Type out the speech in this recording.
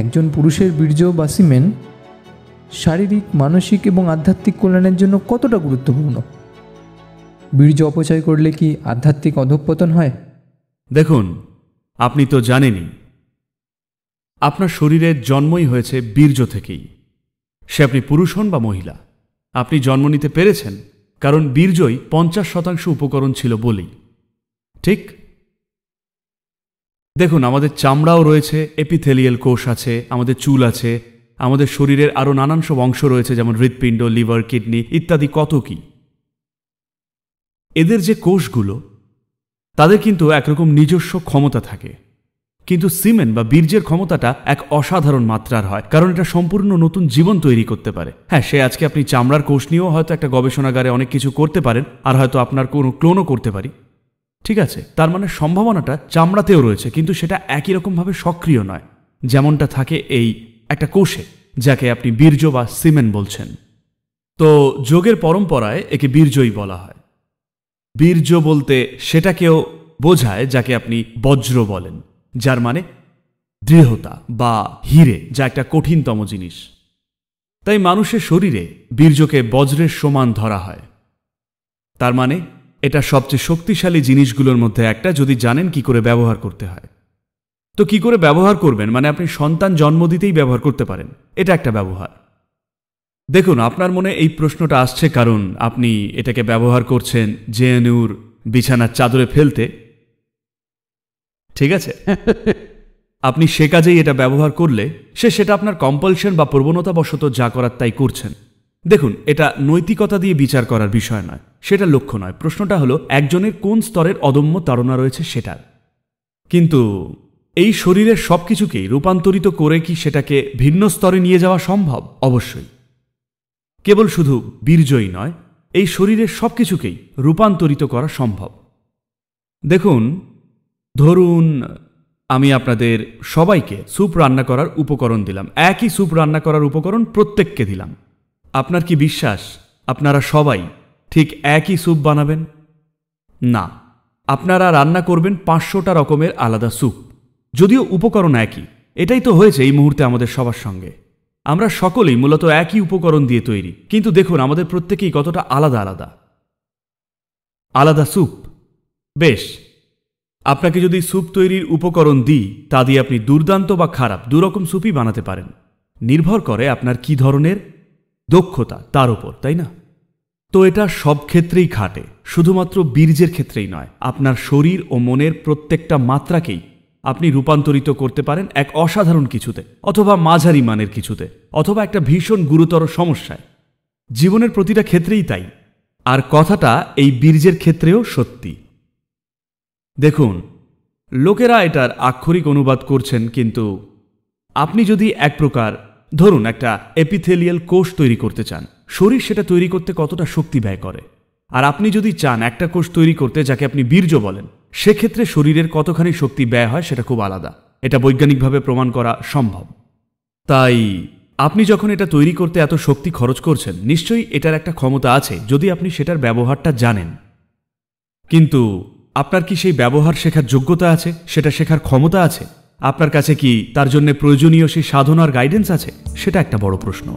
একজন পুরুষের বীর্য বা সিমেন শারীরিক মানসিক এবং আধ্যাত্মিক কল্যাণের জন্য কতটা গুরুত্বপূর্ণ বীর্য অপচয় করলে কি আধ্যাত্মিক অধঃপতন হয় দেখুন আপনি তো জানেনই আপনার শরীরের জন্মই হয়েছে বীর্য থেকেই সে আপনি পুরুষ হন বা মহিলা আপনি জন্ম নিতে পেরেছেন কারণ বীর্যই পঞ্চাশ শতাংশ উপকরণ ছিল বলেই ঠিক দেখুন আমাদের চামড়াও রয়েছে এপিথেলিয়াল কোষ আছে আমাদের চুল আছে আমাদের শরীরের আরও নানান সব অংশ রয়েছে যেমন হৃৎপিণ্ড লিভার কিডনি ইত্যাদি কত কি এদের যে কোষগুলো তাদের কিন্তু একরকম নিজস্ব ক্ষমতা থাকে কিন্তু সিমেন বা বীর্যের ক্ষমতাটা এক অসাধারণ মাত্রার হয় কারণ এটা সম্পূর্ণ নতুন জীবন তৈরি করতে পারে হ্যাঁ সে আজকে আপনি চামড়ার কোষ নিয়েও হয়তো একটা গবেষণাগারে অনেক কিছু করতে পারেন আর হয়তো আপনার কোনো ক্লোনও করতে পারি ঠিক আছে তার মানে সম্ভাবনাটা চামড়াতেও রয়েছে কিন্তু সেটা একই রকমভাবে সক্রিয় নয় যেমনটা থাকে এই একটা কোষে যাকে আপনি বীর্য বা সিমেন বলছেন তো যোগের পরম্পরায় একে বীর্যই বলা হয় বীর্য বলতে সেটাকেও বোঝায় যাকে আপনি বজ্র বলেন যার মানে দৃঢ়তা বা হিরে যা একটা কঠিনতম জিনিস তাই মানুষের শরীরে বীর্যকে বজ্রের সমান ধরা হয় তার মানে এটা সবচেয়ে শক্তিশালী জিনিসগুলোর মধ্যে একটা যদি জানেন কি করে ব্যবহার করতে হয় তো কি করে ব্যবহার করবেন মানে আপনি সন্তান জন্ম দিতেই ব্যবহার করতে পারেন এটা একটা ব্যবহার দেখুন আপনার মনে এই প্রশ্নটা আসছে কারণ আপনি এটাকে ব্যবহার করছেন জেএনইউর বিছানার চাদরে ফেলতে ঠিক আছে আপনি সে কাজেই এটা ব্যবহার করলে সে সেটা আপনার কম্পালশন বা প্রবণতাবশত যা করার তাই করছেন দেখুন এটা নৈতিকতা দিয়ে বিচার করার বিষয় নয় সেটা লক্ষ্য নয় প্রশ্নটা হলো একজনের কোন স্তরের অদম্য তাড়না রয়েছে সেটার কিন্তু এই শরীরের সব কিছুকেই রূপান্তরিত করে কি সেটাকে ভিন্ন স্তরে নিয়ে যাওয়া সম্ভব অবশ্যই কেবল শুধু বীর্যই নয় এই শরীরের সব কিছুকেই রূপান্তরিত করা সম্ভব দেখুন ধরুন আমি আপনাদের সবাইকে স্যুপ রান্না করার উপকরণ দিলাম একই স্যুপ রান্না করার উপকরণ প্রত্যেককে দিলাম আপনার কি বিশ্বাস আপনারা সবাই ঠিক একই স্যুপ বানাবেন না আপনারা রান্না করবেন পাঁচশোটা রকমের আলাদা স্যুপ যদিও উপকরণ একই এটাই তো হয়েছে এই মুহূর্তে আমাদের সবার সঙ্গে আমরা সকলেই মূলত একই উপকরণ দিয়ে তৈরি কিন্তু দেখুন আমাদের প্রত্যেকেই কতটা আলাদা আলাদা আলাদা স্যুপ বেশ আপনাকে যদি স্যুপ তৈরির উপকরণ দিই তা দিয়ে আপনি দুর্দান্ত বা খারাপ দুরকম স্যুপই বানাতে পারেন নির্ভর করে আপনার কি ধরনের দক্ষতা তার ওপর তাই না তো এটা সব ক্ষেত্রেই খাটে শুধুমাত্র বীর্যের ক্ষেত্রেই নয় আপনার শরীর ও মনের প্রত্যেকটা মাত্রাকেই আপনি রূপান্তরিত করতে পারেন এক অসাধারণ কিছুতে অথবা মাঝারি মানের কিছুতে অথবা একটা ভীষণ গুরুতর সমস্যায় জীবনের প্রতিটা ক্ষেত্রেই তাই আর কথাটা এই বীর্যের ক্ষেত্রেও সত্যি দেখুন লোকেরা এটার আক্ষরিক অনুবাদ করছেন কিন্তু আপনি যদি এক প্রকার ধরুন একটা এপিথেলিয়াল কোষ তৈরি করতে চান শরীর সেটা তৈরি করতে কতটা শক্তি ব্যয় করে আর আপনি যদি চান একটা কোষ তৈরি করতে যাকে আপনি বীর্য বলেন সেক্ষেত্রে শরীরের কতখানি শক্তি ব্যয় হয় সেটা খুব আলাদা এটা বৈজ্ঞানিকভাবে প্রমাণ করা সম্ভব তাই আপনি যখন এটা তৈরি করতে এত শক্তি খরচ করছেন নিশ্চয়ই এটার একটা ক্ষমতা আছে যদি আপনি সেটার ব্যবহারটা জানেন কিন্তু আপনার কি সেই ব্যবহার শেখার যোগ্যতা আছে সেটা শেখার ক্ষমতা আছে আপনার কাছে কি তার জন্য প্রয়োজনীয় সেই সাধনার গাইডেন্স আছে সেটা একটা বড় প্রশ্ন